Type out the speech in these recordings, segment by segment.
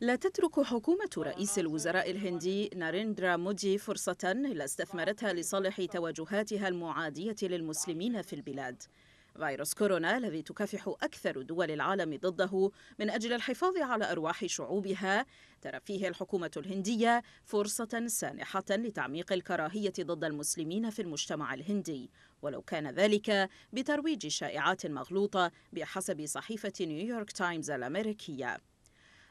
لا تترك حكومة رئيس الوزراء الهندي ناريندرا مودي فرصة إلا استثمرتها لصالح توجهاتها المعادية للمسلمين في البلاد فيروس كورونا الذي تكافح أكثر دول العالم ضده من أجل الحفاظ على أرواح شعوبها ترى فيه الحكومة الهندية فرصة سانحة لتعميق الكراهية ضد المسلمين في المجتمع الهندي ولو كان ذلك بترويج شائعات مغلوطة بحسب صحيفة نيويورك تايمز الأمريكية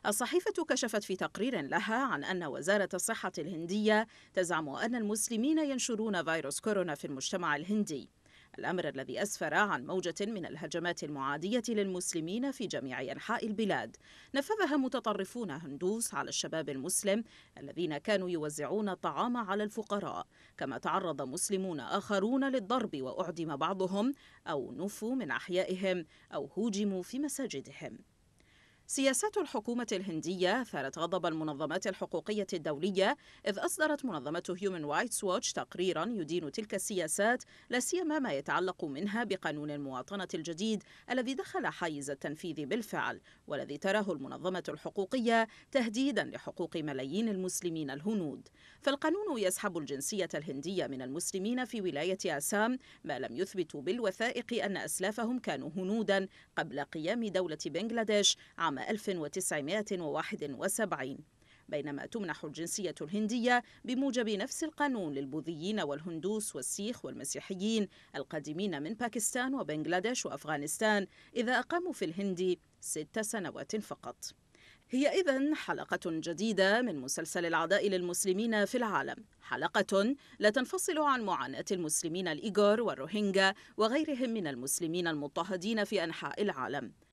الصحيفة كشفت في تقرير لها عن أن وزارة الصحة الهندية تزعم أن المسلمين ينشرون فيروس كورونا في المجتمع الهندي الأمر الذي أسفر عن موجة من الهجمات المعادية للمسلمين في جميع أنحاء البلاد نفذها متطرفون هندوس على الشباب المسلم الذين كانوا يوزعون الطعام على الفقراء كما تعرض مسلمون آخرون للضرب وأعدم بعضهم أو نفوا من أحيائهم أو هوجموا في مساجدهم سياسات الحكومة الهندية أثارت غضب المنظمات الحقوقية الدولية إذ أصدرت منظمة هيومن رايتس ووتش تقريرا يدين تلك السياسات لا سيما ما يتعلق منها بقانون المواطنة الجديد الذي دخل حيز التنفيذ بالفعل والذي تراه المنظمة الحقوقية تهديدا لحقوق ملايين المسلمين الهنود فالقانون يسحب الجنسية الهندية من المسلمين في ولاية آسام ما لم يثبتوا بالوثائق أن أسلافهم كانوا هنودا قبل قيام دولة بنغلاديش عام عام 1971 بينما تمنح الجنسية الهندية بموجب نفس القانون للبوذيين والهندوس والسيخ والمسيحيين القادمين من باكستان وبنغلاديش وأفغانستان إذا أقاموا في الهند ست سنوات فقط هي إذا حلقة جديدة من مسلسل العداء للمسلمين في العالم حلقة لا تنفصل عن معاناة المسلمين الإيغور والروهينجا وغيرهم من المسلمين المضطهدين في أنحاء العالم